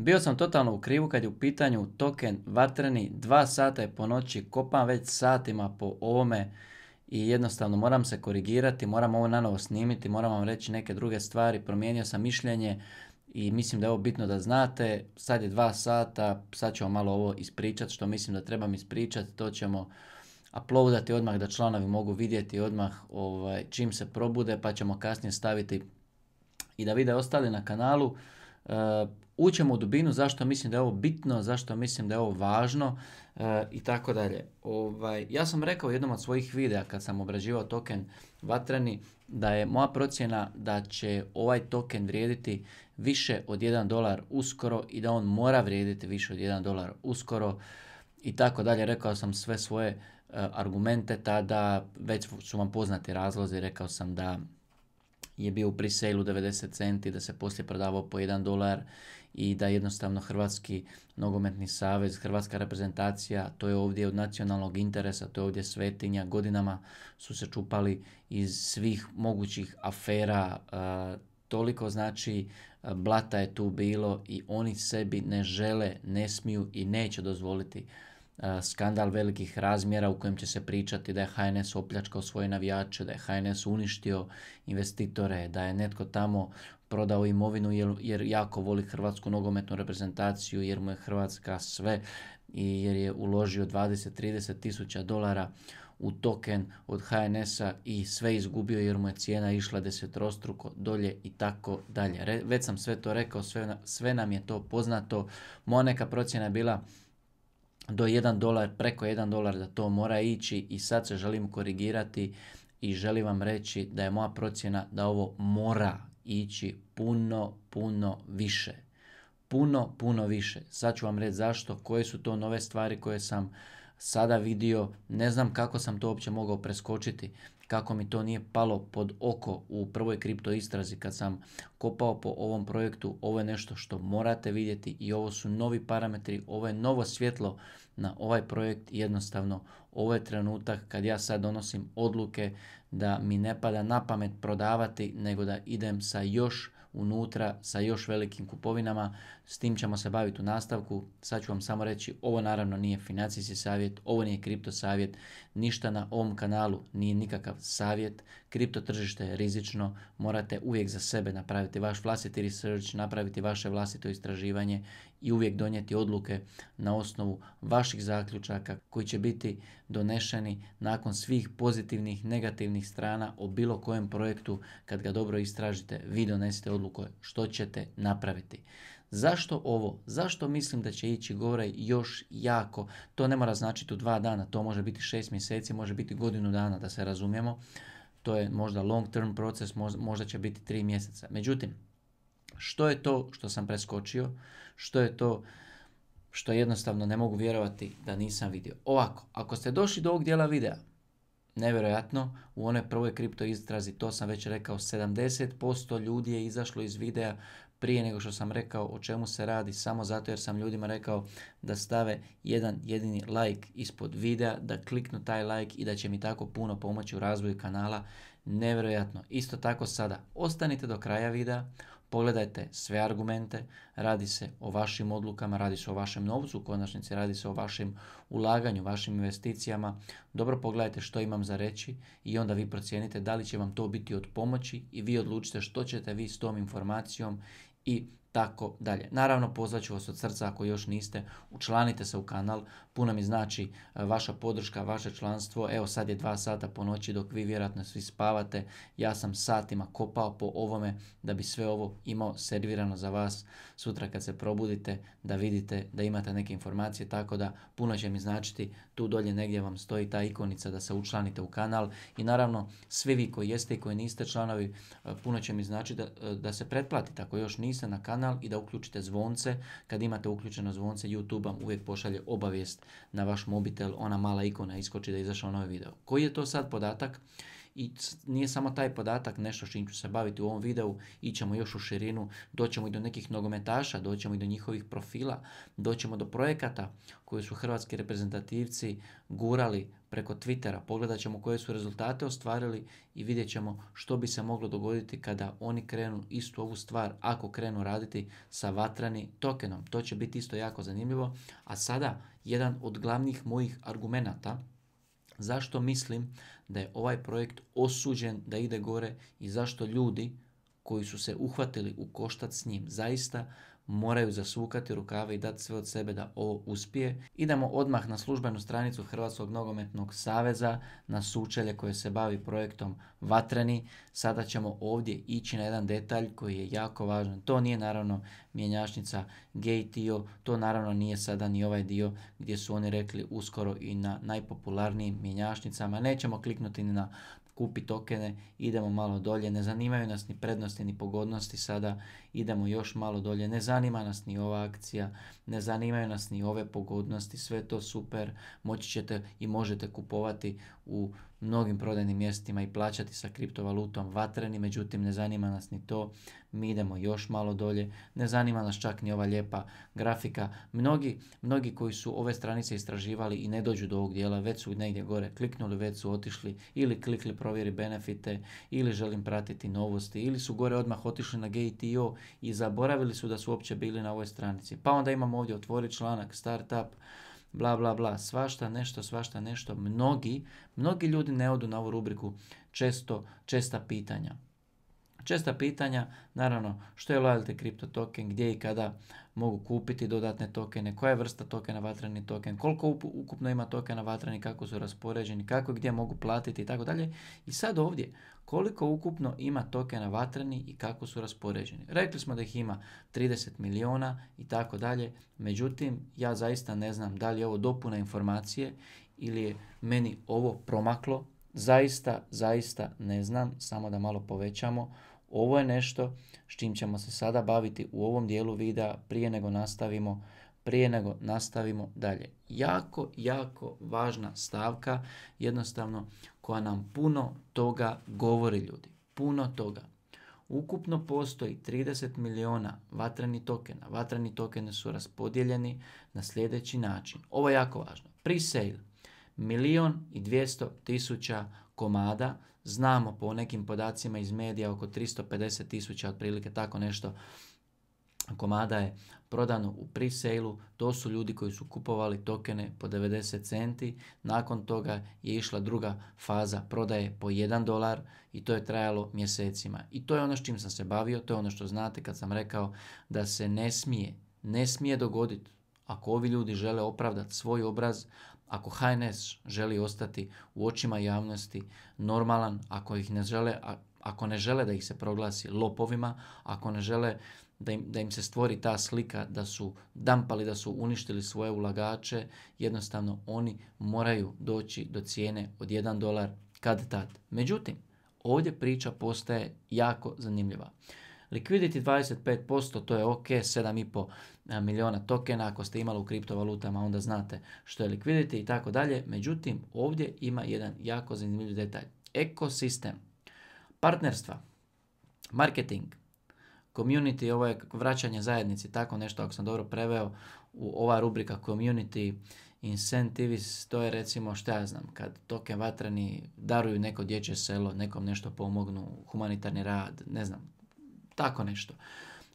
Bio sam totalno u krivu kad je u pitanju token vatreni. Dva sata je po noći, kopam već satima po ovome i jednostavno moram se korigirati, moram ovo nanovo snimiti, moram vam reći neke druge stvari, promijenio sam mišljenje i mislim da je ovo bitno da znate. Sad je dva sata, sad ćemo malo ovo ispričati što mislim da trebam ispričati, to ćemo uploadati odmah da članovi mogu vidjeti odmah ovaj, čim se probude pa ćemo kasnije staviti i da vide ostali na kanalu. E, ućemo u dubinu zašto mislim da je ovo bitno, zašto mislim da je ovo važno e, i tako dalje. Ovaj, ja sam rekao u jednom od svojih videa kad sam obrađivao token Vatreni da je moja procjena da će ovaj token vrijediti više od 1 dolar uskoro i da on mora vrijediti više od 1 dolar uskoro i tako dalje. Rekao sam sve svoje e, argumente tada, već su vam poznati razlozi, rekao sam da je bio u pre 90 centi, da se poslije prodavao po 1 dolar i da jednostavno Hrvatski nogometni savez, Hrvatska reprezentacija, to je ovdje od nacionalnog interesa, to je ovdje svetinja, godinama su se čupali iz svih mogućih afera, toliko znači blata je tu bilo i oni sebi ne žele, ne smiju i neće dozvoliti skandal velikih razmjera u kojem će se pričati da je HNS opljačkao svoje navijače, da je HNS uništio investitore, da je netko tamo prodao imovinu jer, jer jako voli hrvatsku nogometnu reprezentaciju, jer mu je Hrvatska sve i jer je uložio 20-30 tisuća dolara u token od HNS-a i sve izgubio jer mu je cijena išla desetrostruko dolje i tako dalje. već sam sve to rekao, sve, sve nam je to poznato. Moja neka procjena je bila do 1 dolar, preko 1 dolar da to mora ići i sad se želim korigirati i želim vam reći da je moja procjena da ovo mora ići puno, puno više. Puno, puno više. Sad ću vam reći zašto, koje su to nove stvari koje sam sada vidio, ne znam kako sam to uopće mogao preskočiti, kako mi to nije palo pod oko u prvoj kripto istrazi kad sam kopao po ovom projektu, ovo je nešto što morate vidjeti i ovo su novi parametri, ovo je novo svjetlo na ovaj projekt jednostavno ovo je trenutak kad ja sad donosim odluke da mi ne pada na pamet prodavati nego da idem sa još unutra sa još velikim kupovinama. S tim ćemo se baviti u nastavku. Sad ću vam samo reći, ovo naravno nije financijski savjet, ovo nije kripto savjet, ništa na ovom kanalu nije nikakav savjet. Kripto tržište je rizično, morate uvijek za sebe napraviti vaš vlastiti research, napraviti vaše vlastito istraživanje i uvijek donijeti odluke na osnovu vaših zaključaka koji će biti donešeni nakon svih pozitivnih, negativnih strana o bilo kojem projektu kad ga dobro istražite, vi donesete odluku što ćete napraviti. Zašto ovo? Zašto mislim da će ići gore još jako? To ne mora značiti u dva dana, to može biti šest mjeseci, može biti godinu dana da se razumijemo. To je možda long term proces, možda će biti tri mjeseca. Međutim, što je to što sam preskočio? Što je to što jednostavno ne mogu vjerovati da nisam vidio? Ovako, ako ste došli do ovog dijela videa, nevjerojatno, u one prvoj kripto iztrazi, to sam već rekao, 70% ljudi je izašlo iz videa prije nego što sam rekao o čemu se radi, samo zato jer sam ljudima rekao da stave jedan jedini like ispod videa, da kliknu taj like i da će mi tako puno pomoći u razvoju kanala. Nevjerojatno. Isto tako sada, ostanite do kraja videa, Pogledajte sve argumente, radi se o vašim odlukama, radi se o vašem novcu, u konačnici radi se o vašem ulaganju, vašim investicijama. Dobro pogledajte što imam za reći i onda vi procijenite da li će vam to biti od pomoći i vi odlučite što ćete vi s tom informacijom i tako dalje. Naravno, pozvaću vas od srca ako još niste, učlanite se u kanal, puno mi znači e, vaša podrška, vaše članstvo. Evo sad je dva sata po noći dok vi vjerojatno svi spavate, ja sam satima kopao po ovome da bi sve ovo imao servirano za vas sutra kad se probudite, da vidite, da imate neke informacije, tako da puno će mi značiti, tu dolje negdje vam stoji ta ikonica da se učlanite u kanal i naravno svi vi koji jeste i koji niste članovi, e, puno će mi značiti da, e, da se pretplatite ako još niste na kanal, i da uključite zvonce. Kad imate uključeno zvonce, YouTube vam uvijek pošalje obavijest na vaš mobitel, ona mala ikona iskoči da je izašao novi video. Koji je to sad podatak? i nije samo taj podatak nešto što ću se baviti u ovom videu, ićemo još u širinu, doćemo i do nekih nogometaša, doćemo i do njihovih profila, doćemo do projekata koje su hrvatski reprezentativci gurali preko Twittera, pogledat ćemo koje su rezultate ostvarili i vidjet ćemo što bi se moglo dogoditi kada oni krenu istu ovu stvar, ako krenu raditi sa vatrani tokenom. To će biti isto jako zanimljivo. A sada, jedan od glavnih mojih argumenata zašto mislim da je ovaj projekt osuđen da ide gore i zašto ljudi koji su se uhvatili u koštac s njim zaista moraju zasukati rukave i dati sve od sebe da ovo uspije. Idemo odmah na službenu stranicu Hrvatskog nogometnog saveza na sučelje koje se bavi projektom Vatreni. Sada ćemo ovdje ići na jedan detalj koji je jako važan. To nije naravno mjenjačnica GTO, to naravno nije sada ni ovaj dio gdje su oni rekli uskoro i na najpopularnijim mjenjačnicama. Nećemo kliknuti ni na kupi tokene, idemo malo dolje, ne zanimaju nas ni prednosti ni pogodnosti sada, idemo još malo dolje, ne zanima nas ni ova akcija, ne zanimaju nas ni ove pogodnosti, sve to super, moći ćete i možete kupovati u mnogim prodajnim mjestima i plaćati sa kriptovalutom vatreni, međutim ne zanima nas ni to, mi idemo još malo dolje, ne zanima nas čak ni ova lijepa grafika. Mnogi, mnogi koji su ove stranice istraživali i ne dođu do ovog dijela, već su negdje gore kliknuli, već su otišli ili klikli provjeri benefite ili želim pratiti novosti ili su gore odmah otišli na GTO i zaboravili su da su uopće bili na ovoj stranici. Pa onda imamo ovdje otvori članak, startup, bla bla bla, svašta nešto, svašta nešto. Mnogi, mnogi ljudi ne odu na ovu rubriku često, česta pitanja. Česta pitanja, naravno, što je loyalty kripto token, gdje i kada mogu kupiti dodatne tokene, koja je vrsta tokena vatreni token, koliko ukupno ima tokena vatreni, kako su raspoređeni, kako gdje mogu platiti i tako dalje. I sad ovdje, koliko ukupno ima tokena vatreni i kako su raspoređeni. Rekli smo da ih ima 30 miliona i tako dalje, međutim, ja zaista ne znam da li je ovo dopuna informacije ili je meni ovo promaklo, zaista, zaista ne znam, samo da malo povećamo ovo je nešto s čim ćemo se sada baviti u ovom dijelu videa prije nego nastavimo prije nego nastavimo dalje. Jako, jako važna stavka, jednostavno koja nam puno toga govori ljudi. Puno toga. Ukupno postoji 30 miliona vatrenih tokena. Vatreni tokene su raspodijeljeni na sljedeći način. Ovo je jako važno. Pre-sale, milion i dvijesto tisuća komada znamo po nekim podacima iz medija oko 350 tisuća, otprilike tako nešto komada je prodano u pre to su ljudi koji su kupovali tokene po 90 centi, nakon toga je išla druga faza prodaje po 1 dolar i to je trajalo mjesecima. I to je ono s čim sam se bavio, to je ono što znate kad sam rekao da se ne smije, ne smije dogoditi ako ovi ljudi žele opravdati svoj obraz, ako HNS želi ostati u očima javnosti normalan, ako ih ne žele, ako ne žele da ih se proglasi lopovima, ako ne žele da im, da im se stvori ta slika da su dampali, da su uništili svoje ulagače, jednostavno oni moraju doći do cijene od 1 dolar kad tad. Međutim, ovdje priča postaje jako zanimljiva. Liquidity 25%, to je ok, 7,5 eh, miliona tokena, ako ste imali u kriptovalutama onda znate što je liquidity i tako dalje. Međutim, ovdje ima jedan jako zanimljiv detalj. Ekosistem, partnerstva, marketing, community, ovo je vraćanje zajednici, tako nešto ako sam dobro preveo u ova rubrika community incentives, to je recimo što ja znam, kad token vatreni daruju neko dječje selo, nekom nešto pomognu, humanitarni rad, ne znam, tako nešto.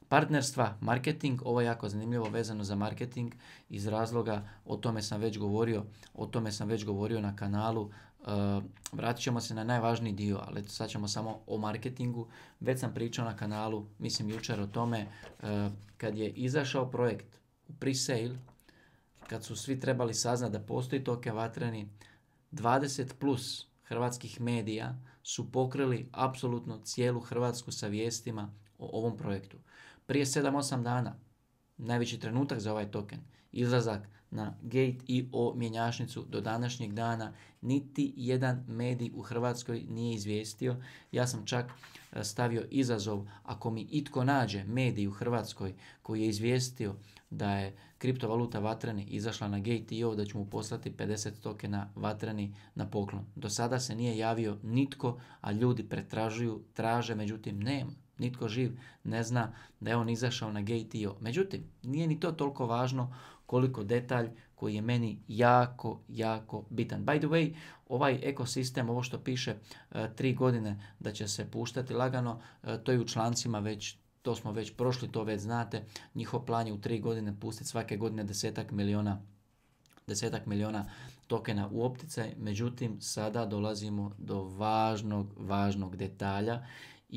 Partnerstva, marketing, ovo je jako zanimljivo vezano za marketing iz razloga, o tome sam već govorio, o tome sam već govorio na kanalu, e, vratit ćemo se na najvažniji dio, ali sad ćemo samo o marketingu, već sam pričao na kanalu, mislim jučer o tome, e, kad je izašao projekt u pre-sale, kad su svi trebali saznati da postoji toke vatreni, 20 plus hrvatskih medija su pokrili apsolutno cijelu Hrvatsku sa vijestima o ovom projektu. Prije 7-8 dana, najveći trenutak za ovaj token, izlazak na Gate.io mjenjačnicu do današnjeg dana, niti jedan medij u Hrvatskoj nije izvijestio. Ja sam čak e, stavio izazov, ako mi itko nađe medij u Hrvatskoj koji je izvijestio da je kriptovaluta Vatreni izašla na Gate.io, da ću mu poslati 50 tokena Vatreni na poklon. Do sada se nije javio nitko, a ljudi pretražuju, traže, međutim nema. Nitko živ ne zna da je on izašao na gay Međutim, nije ni to toliko važno koliko detalj koji je meni jako, jako bitan. By the way, ovaj ekosistem, ovo što piše e, tri godine da će se puštati lagano, e, to je u člancima već to smo već prošli, to već znate, njihov plan je u tri godine pustiti svake godine desetak miliona desetak miliona tokena u opticaj, međutim sada dolazimo do važnog, važnog detalja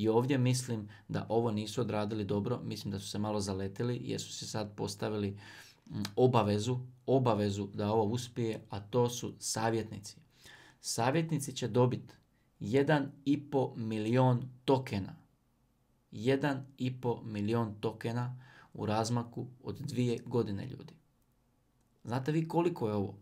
i ovdje mislim da ovo nisu odradili dobro, mislim da su se malo zaletili jer su se sad postavili mm, obavezu, obavezu da ovo uspije, a to su savjetnici. Savjetnici će dobiti 1,5 milion tokena. 1,5 milion tokena u razmaku od dvije godine ljudi. Znate vi koliko je ovo?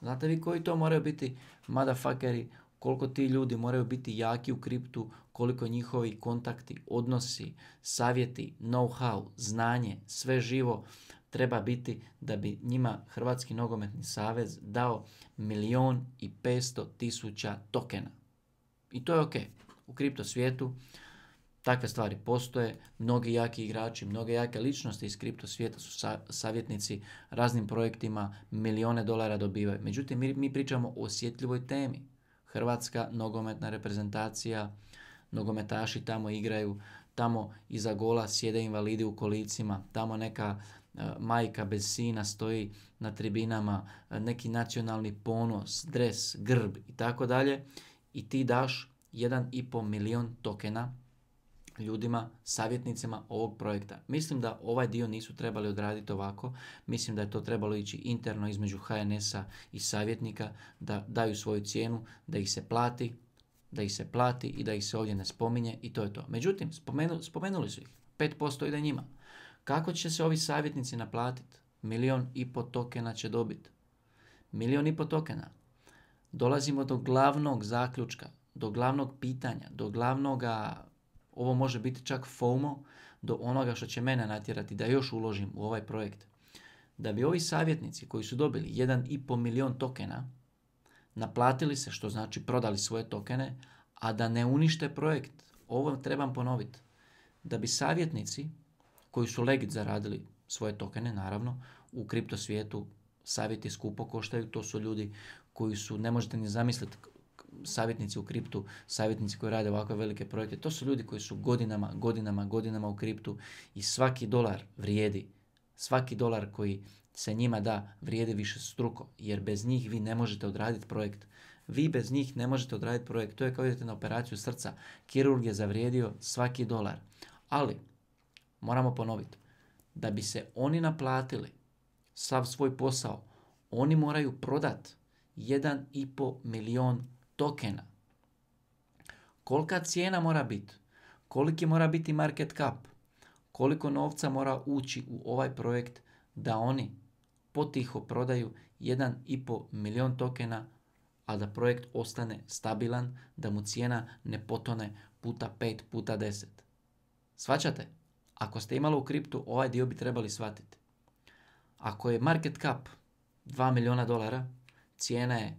Znate vi koji to moraju biti motherfuckeri koliko ti ljudi moraju biti jaki u kriptu, koliko njihovi kontakti, odnosi, savjeti, know-how, znanje, sve živo treba biti da bi njima Hrvatski nogometni savez dao milion i pesto tisuća tokena. I to je ok. U kripto svijetu takve stvari postoje. Mnogi jaki igrači, mnoge jake ličnosti iz kripto svijeta su savjetnici raznim projektima, milione dolara dobivaju. Međutim, mi, mi pričamo o osjetljivoj temi Hrvatska nogometna reprezentacija, nogometaši tamo igraju, tamo iza gola sjede invalidi u kolicima, tamo neka e, majka bez sina stoji na tribinama, e, neki nacionalni ponos, dres, grb i tako dalje i ti daš 1,5 milion tokena ljudima, savjetnicima ovog projekta. Mislim da ovaj dio nisu trebali odraditi ovako, mislim da je to trebalo ići interno između HNS-a i savjetnika, da daju svoju cijenu, da ih se plati, da ih se plati i da ih se ovdje ne spominje i to je to. Međutim, spomenuli, spomenuli su ih, 5% ide njima. Kako će se ovi savjetnici naplatiti? Milion i po tokena će dobiti. Milion i po tokena. Dolazimo do glavnog zaključka, do glavnog pitanja, do glavnoga ovo može biti čak FOMO do onoga što će mene natjerati da još uložim u ovaj projekt. Da bi ovi savjetnici koji su dobili 1,5 milion tokena naplatili se, što znači prodali svoje tokene, a da ne unište projekt. Ovo trebam ponoviti. Da bi savjetnici koji su legit zaradili svoje tokene, naravno, u kripto svijetu, savjeti skupo koštaju, to su ljudi koji su, ne možete ni zamisliti savjetnici u kriptu, savjetnici koji rade ovakve velike projekte, to su ljudi koji su godinama, godinama, godinama u kriptu i svaki dolar vrijedi. Svaki dolar koji se njima da vrijedi više struko, jer bez njih vi ne možete odraditi projekt. Vi bez njih ne možete odraditi projekt. To je kao idete na operaciju srca. Kirurg je zavrijedio svaki dolar. Ali, moramo ponoviti, da bi se oni naplatili sav svoj posao, oni moraju prodat 1,5 milion tokena. Kolika cijena mora biti? Koliki mora biti market cap? Koliko novca mora ući u ovaj projekt da oni potiho prodaju 1,5 milijun tokena, a da projekt ostane stabilan, da mu cijena ne potone puta 5 puta 10. Svaćate? Ako ste imali u kriptu, ovaj dio bi trebali shvatiti. Ako je market cap 2 milijuna dolara, cijena je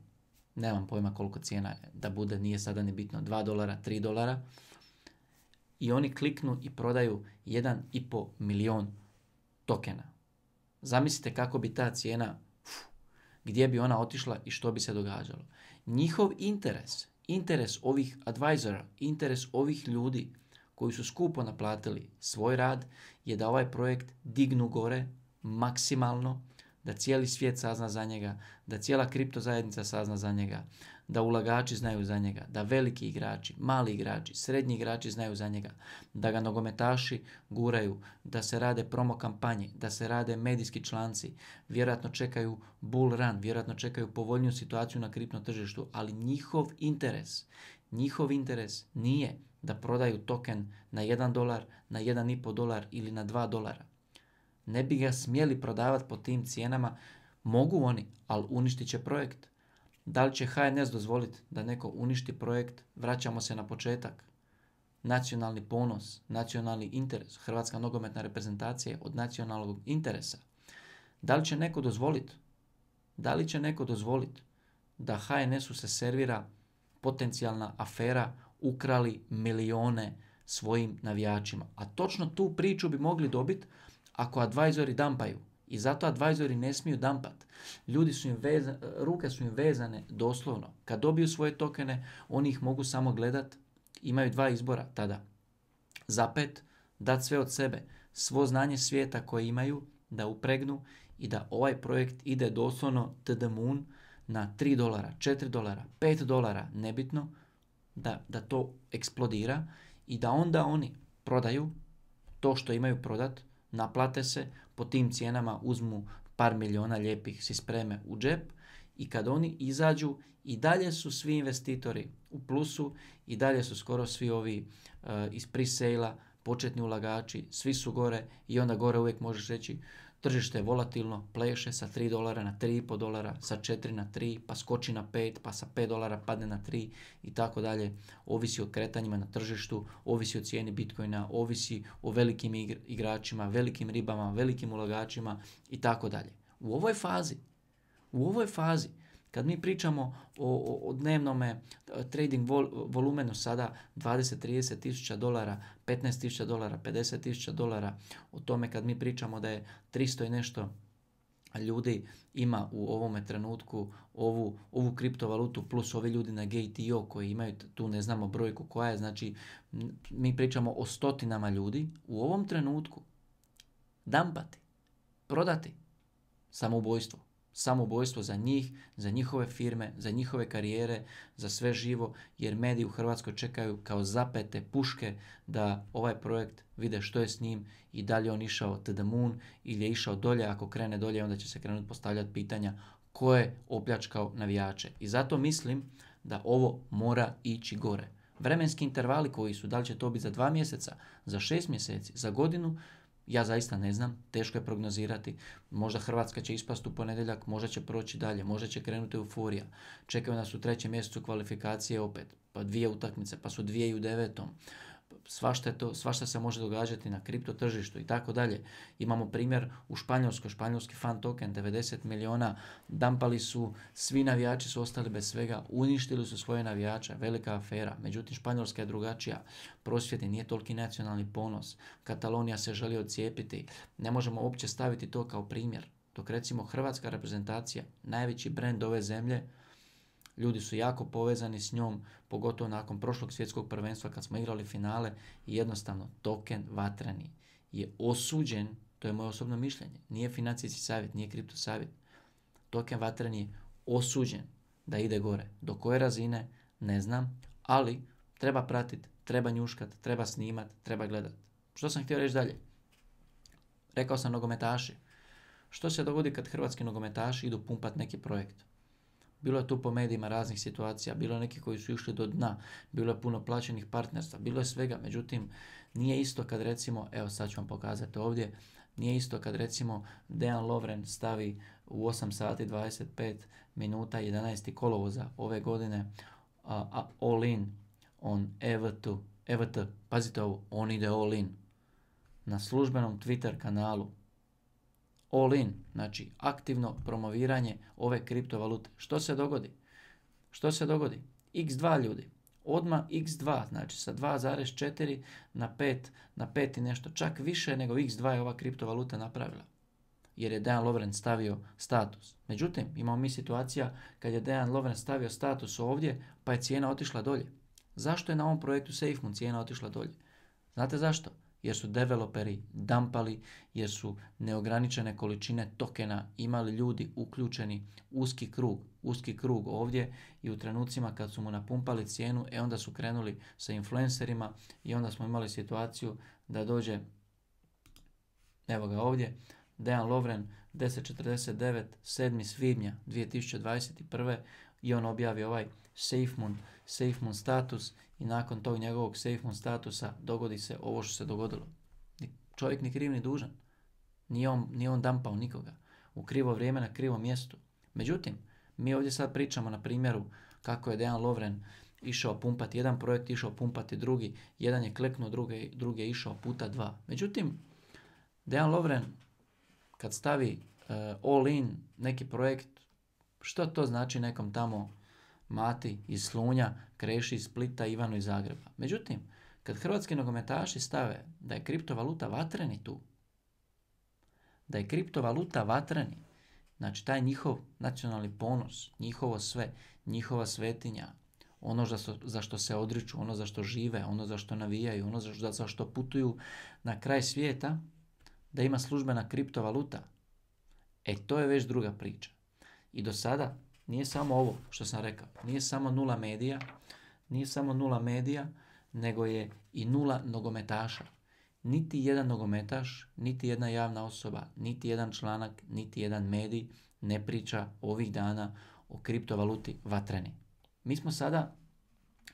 nemam pojma koliko cijena da bude, nije sada ni bitno, 2 dolara, 3 dolara. I oni kliknu i prodaju 1,5 milion tokena. Zamislite kako bi ta cijena, gdje bi ona otišla i što bi se događalo. Njihov interes, interes ovih advisora, interes ovih ljudi koji su skupo naplatili svoj rad je da ovaj projekt dignu gore maksimalno da cijeli svijet sazna za njega, da cijela kripto zajednica sazna za njega, da ulagači znaju za njega, da veliki igrači, mali igrači, srednji igrači znaju za njega, da ga nogometaši guraju, da se rade promo kampanje, da se rade medijski članci, vjerojatno čekaju bull run, vjerojatno čekaju povoljniju situaciju na kripto tržištu, ali njihov interes, njihov interes nije da prodaju token na 1 dolar, na 1,5 dolar ili na 2 dolara ne bi ga smjeli prodavati po tim cijenama. Mogu oni, ali uništit će projekt. Da li će HNS dozvoliti da neko uništi projekt? Vraćamo se na početak. Nacionalni ponos, nacionalni interes, Hrvatska nogometna reprezentacija je od nacionalnog interesa. Da li će neko dozvoliti? Da li će neko dozvoliti da HNS-u se servira potencijalna afera ukrali milione svojim navijačima? A točno tu priču bi mogli dobiti ako advajzori dampaju. I zato advajzori ne smiju dampat. Ljudi su im ruke su im vezane doslovno. Kad dobiju svoje tokene, oni ih mogu samo gledat. Imaju dva izbora tada. Zapet, dat sve od sebe. Svo znanje svijeta koje imaju, da upregnu i da ovaj projekt ide doslovno to the moon na 3 dolara, 4 dolara, 5 dolara, nebitno, da, da to eksplodira i da onda oni prodaju to što imaju prodat naplate se, po tim cijenama uzmu par miliona lijepih, si spreme u džep i kad oni izađu i dalje su svi investitori u plusu i dalje su skoro svi ovi eh, iz pre početni ulagači, svi su gore i onda gore uvijek možeš reći Tržište je volatilno, pleše sa 3 dolara na 3,5 dolara, sa 4 na 3, pa skoči na 5, pa sa 5 dolara padne na 3 i tako dalje. Ovisi o kretanjima na tržištu, ovisi o cijeni bitcoina, ovisi o velikim igračima, velikim ribama, velikim ulagačima i tako dalje. U ovoj fazi, u ovoj fazi kad mi pričamo o, o, e, trading volumenu sada 20-30 tisuća dolara, 15 tisuća dolara, 50 tisuća dolara, o tome kad mi pričamo da je 300 i nešto ljudi ima u ovome trenutku ovu, ovu kriptovalutu plus ovi ljudi na GTO koji imaju tu ne znamo brojku koja je, znači mi pričamo o stotinama ljudi u ovom trenutku dampati, prodati samoubojstvo samobojstvo za njih, za njihove firme, za njihove karijere, za sve živo, jer mediji u Hrvatskoj čekaju kao zapete puške da ovaj projekt vide što je s njim i da li je on išao to the moon ili je išao dolje, ako krene dolje onda će se krenuti postavljati pitanja ko je opljačkao navijače. I zato mislim da ovo mora ići gore. Vremenski intervali koji su, da li će to biti za dva mjeseca, za šest mjeseci, za godinu, ja zaista ne znam, teško je prognozirati. Možda Hrvatska će ispast u ponedjeljak, možda će proći dalje, možda će krenuti euforija. Čekaju nas u trećem mjesecu kvalifikacije opet, pa dvije utakmice, pa su dvije i u devetom svašta, to, svašta se može događati na kripto tržištu i tako dalje. Imamo primjer u Španjolskoj, španjolski fan token 90 miliona, dampali su, svi navijači su ostali bez svega, uništili su svoje navijače, velika afera. Međutim, Španjolska je drugačija, prosvjeti nije toliki nacionalni ponos, Katalonija se želi odcijepiti, ne možemo uopće staviti to kao primjer. Dok recimo hrvatska reprezentacija, najveći brend ove zemlje, ljudi su jako povezani s njom, pogotovo nakon prošlog svjetskog prvenstva kad smo igrali finale i jednostavno token vatrani je osuđen, to je moje osobno mišljenje, nije financijski savjet, nije kripto savjet, token vatrani je osuđen da ide gore. Do koje razine, ne znam, ali treba pratiti, treba njuškat, treba snimat, treba gledat. Što sam htio reći dalje? Rekao sam nogometaši. Što se dogodi kad hrvatski nogometaši idu pumpat neki projekt? Bilo je tu po medijima raznih situacija, bilo je neki koji su išli do dna, bilo je puno plaćenih partnerstva, bilo je svega. Međutim, nije isto kad recimo, evo sad ću vam pokazati ovdje, nije isto kad recimo Dejan Lovren stavi u 8 sati 25 minuta 11. kolovoza ove godine a, all in on EVT, EVT, pazite ovo, on ide all in. Na službenom Twitter kanalu all in, znači aktivno promoviranje ove kriptovalute. Što se dogodi? Što se dogodi? X2 ljudi, odma x2, znači sa 2,4 na 5, na 5 i nešto, čak više nego x2 je ova kriptovaluta napravila. Jer je Dejan Lovren stavio status. Međutim, imamo mi situacija kad je Dejan Lovren stavio status ovdje, pa je cijena otišla dolje. Zašto je na ovom projektu SafeMoon cijena otišla dolje? Znate zašto? jer su developeri dampali, jer su neograničene količine tokena imali ljudi uključeni uski krug, uski krug ovdje i u trenucima kad su mu napumpali cijenu, e onda su krenuli sa influencerima i onda smo imali situaciju da dođe, evo ga ovdje, Dejan Lovren 1049 7. svibnja 2021. i on objavi ovaj SafeMoon SafeMoon status i nakon tog njegovog SafeMoon statusa dogodi se ovo što se dogodilo. Čovjek ni kriv ni dužan. Nije on, nije on dampao nikoga. U krivo vrijeme na krivom mjestu. Međutim, mi ovdje sad pričamo na primjeru kako je Dejan Lovren išao pumpati jedan projekt, išao pumpati drugi, jedan je kleknuo, drugi, drugi je išao puta dva. Međutim, Dejan Lovren kad stavi eh, all in neki projekt, što to znači nekom tamo Mati iz Slunja, Kreši iz Splita, Ivanu iz Zagreba. Međutim, kad hrvatski nogometaši stave da je kriptovaluta vatreni tu, da je kriptovaluta vatreni, znači taj njihov nacionalni ponos, njihovo sve, njihova svetinja, ono za što, se odriču, ono za što žive, ono za što navijaju, ono za, za što putuju na kraj svijeta, da ima službena kriptovaluta, e to je već druga priča. I do sada nije samo ovo što sam rekao, nije samo nula medija, nije samo nula medija, nego je i nula nogometaša. Niti jedan nogometaš, niti jedna javna osoba, niti jedan članak, niti jedan medij ne priča ovih dana o kriptovaluti vatreni. Mi smo sada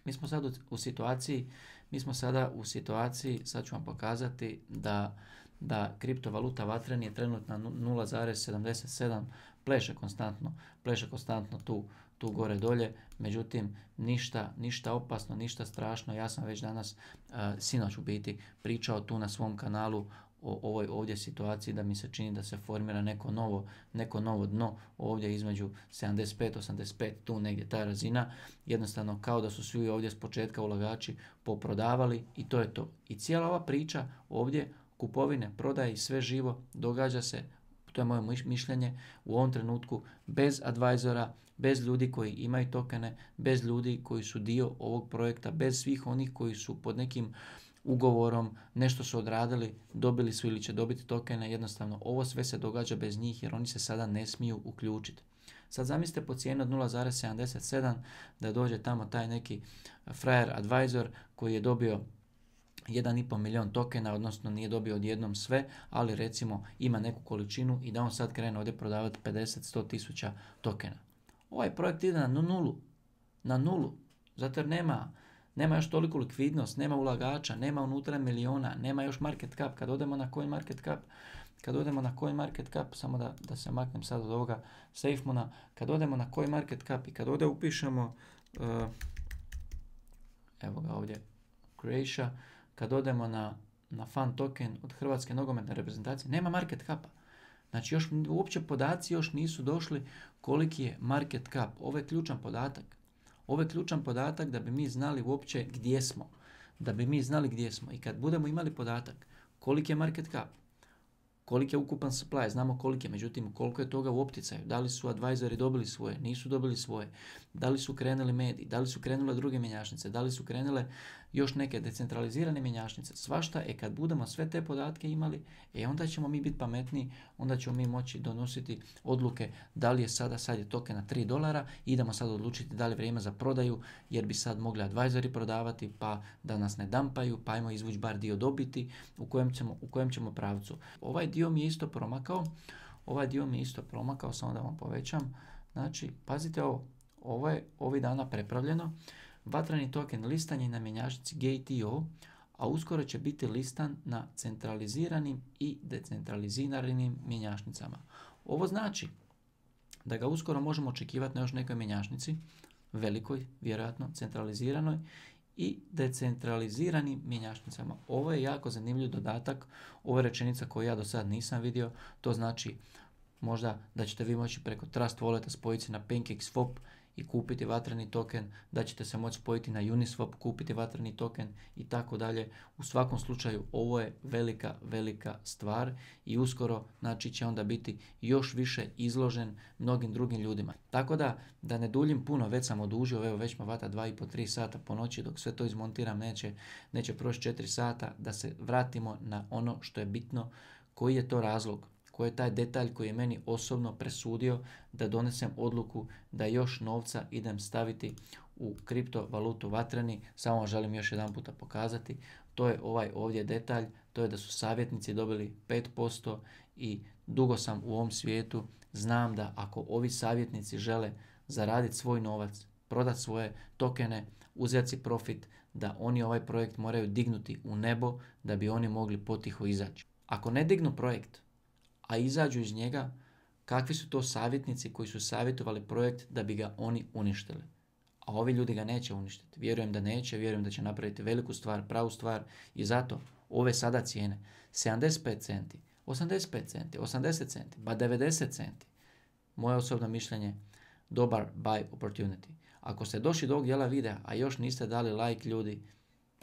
mi smo u, situaciji, mi smo sada u situaciji, sad ću vam pokazati da da kriptovaluta vatreni je trenutno 0,77 pleše konstantno, pleše konstantno tu, tu gore dolje, međutim ništa, ništa opasno, ništa strašno, ja sam već danas, uh, sinoć u biti, pričao tu na svom kanalu o ovoj ovdje situaciji da mi se čini da se formira neko novo, neko novo dno ovdje između 75-85 tu negdje ta razina jednostavno kao da su svi ovdje s početka ulagači poprodavali i to je to i cijela ova priča ovdje kupovine, prodaje i sve živo događa se to je moje mišljenje, u ovom trenutku bez advajzora, bez ljudi koji imaju tokene, bez ljudi koji su dio ovog projekta, bez svih onih koji su pod nekim ugovorom, nešto su odradili, dobili su ili će dobiti tokene, jednostavno ovo sve se događa bez njih jer oni se sada ne smiju uključiti. Sad zamislite po cijeni od 0,77 da dođe tamo taj neki frajer advisor koji je dobio 1,5 milijon tokena, odnosno nije dobio odjednom sve, ali recimo ima neku količinu i da on sad krene ovdje prodavati 50-100 tisuća tokena. Ovaj projekt ide na nulu, na nulu, zato jer nema, nema još toliko likvidnost, nema ulagača, nema unutra miliona, nema još market cap. Kad odemo na coin market cap, kad odemo na coin market cap, samo da, da se maknem sad od ovoga SafeMona, kad odemo na coin market cap i kad ovdje upišemo, eh, evo ga ovdje, Croatia, kad odemo na, na fan token od Hrvatske nogometne reprezentacije, nema market capa. Znači još uopće podaci još nisu došli koliki je market cap. Ovo je ključan podatak. Ovo je ključan podatak da bi mi znali uopće gdje smo. Da bi mi znali gdje smo. I kad budemo imali podatak koliki je market cap, koliki je ukupan supply, znamo koliki je, međutim koliko je toga u opticaju, da li su advisori dobili svoje, nisu dobili svoje, da li su krenuli mediji, da li su krenule druge mjenjačnice, da li su krenule još neke decentralizirane mjenjačnice, svašta, e kad budemo sve te podatke imali, e onda ćemo mi biti pametniji, onda ćemo mi moći donositi odluke da li je sada, sad je token na 3 dolara, idemo sad odlučiti da li je vrijeme za prodaju, jer bi sad mogli advisory prodavati, pa da nas ne dampaju, pa ajmo izvući bar dio dobiti, u kojem ćemo, u kojem ćemo pravcu. Ovaj dio mi je isto promakao, ovaj dio mi je isto promakao, samo da vam povećam, znači, pazite ovo, ovo je ovih dana prepravljeno, Vatrani token listan je na mjenjačnici GTO, a uskoro će biti listan na centraliziranim i decentraliziranim mjenjačnicama. Ovo znači da ga uskoro možemo očekivati na još nekoj mjenjačnici, velikoj, vjerojatno centraliziranoj i decentraliziranim mjenjačnicama. Ovo je jako zanimljiv dodatak, ova rečenica koju ja do sad nisam vidio, to znači možda da ćete vi moći preko Trust Walleta spojiti se na PancakeSwap i kupiti vatreni token, da ćete se moći spojiti na Uniswap, kupiti vatreni token i tako dalje. U svakom slučaju ovo je velika, velika stvar i uskoro znači će onda biti još više izložen mnogim drugim ljudima. Tako da, da ne duljim puno, već sam odužio, evo već ma vata 2,5-3 sata po noći, dok sve to izmontiram neće, neće proći 4 sata, da se vratimo na ono što je bitno, koji je to razlog koji je taj detalj koji je meni osobno presudio da donesem odluku da još novca idem staviti u kriptovalutu Vatreni. Samo želim još jedan puta pokazati. To je ovaj ovdje detalj, to je da su savjetnici dobili 5% i dugo sam u ovom svijetu. Znam da ako ovi savjetnici žele zaraditi svoj novac, prodati svoje tokene, uzeti si profit, da oni ovaj projekt moraju dignuti u nebo da bi oni mogli potiho izaći. Ako ne dignu projekt, a izađu iz njega kakvi su to savjetnici koji su savjetovali projekt da bi ga oni uništili. A ovi ljudi ga neće uništiti. Vjerujem da neće, vjerujem da će napraviti veliku stvar, pravu stvar i zato ove sada cijene 75 centi, 85 centi, 80 centi, ba 90 centi. Moje osobno mišljenje, dobar buy opportunity. Ako ste došli do ovog dijela videa, a još niste dali like ljudi,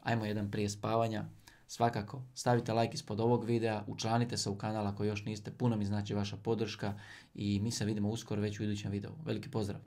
ajmo jedan prije spavanja, Svakako, stavite like ispod ovog videa, učlanite se u kanal ako još niste, puno mi znači vaša podrška i mi se vidimo uskoro već u idućem videu. Veliki pozdrav!